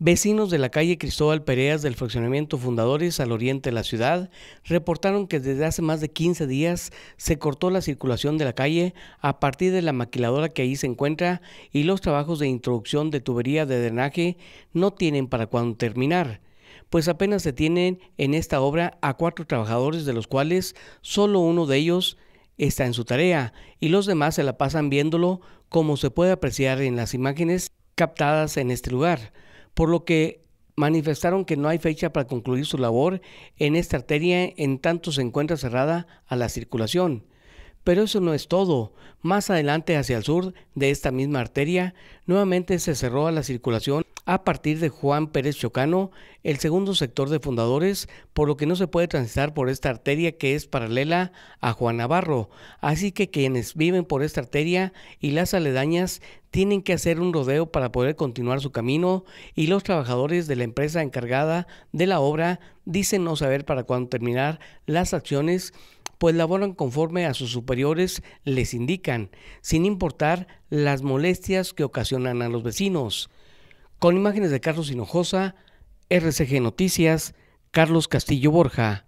Vecinos de la calle Cristóbal Pereas del fraccionamiento Fundadores al oriente de la ciudad reportaron que desde hace más de 15 días se cortó la circulación de la calle a partir de la maquiladora que ahí se encuentra y los trabajos de introducción de tubería de drenaje no tienen para cuándo terminar, pues apenas se tienen en esta obra a cuatro trabajadores de los cuales solo uno de ellos está en su tarea y los demás se la pasan viéndolo como se puede apreciar en las imágenes captadas en este lugar por lo que manifestaron que no hay fecha para concluir su labor en esta arteria en tanto se encuentra cerrada a la circulación. Pero eso no es todo. Más adelante hacia el sur de esta misma arteria, nuevamente se cerró a la circulación a partir de Juan Pérez Chocano, el segundo sector de fundadores, por lo que no se puede transitar por esta arteria que es paralela a Juan Navarro. Así que quienes viven por esta arteria y las aledañas tienen que hacer un rodeo para poder continuar su camino y los trabajadores de la empresa encargada de la obra dicen no saber para cuándo terminar las acciones pues laboran conforme a sus superiores les indican, sin importar las molestias que ocasionan a los vecinos. Con imágenes de Carlos Hinojosa, RCG Noticias, Carlos Castillo Borja.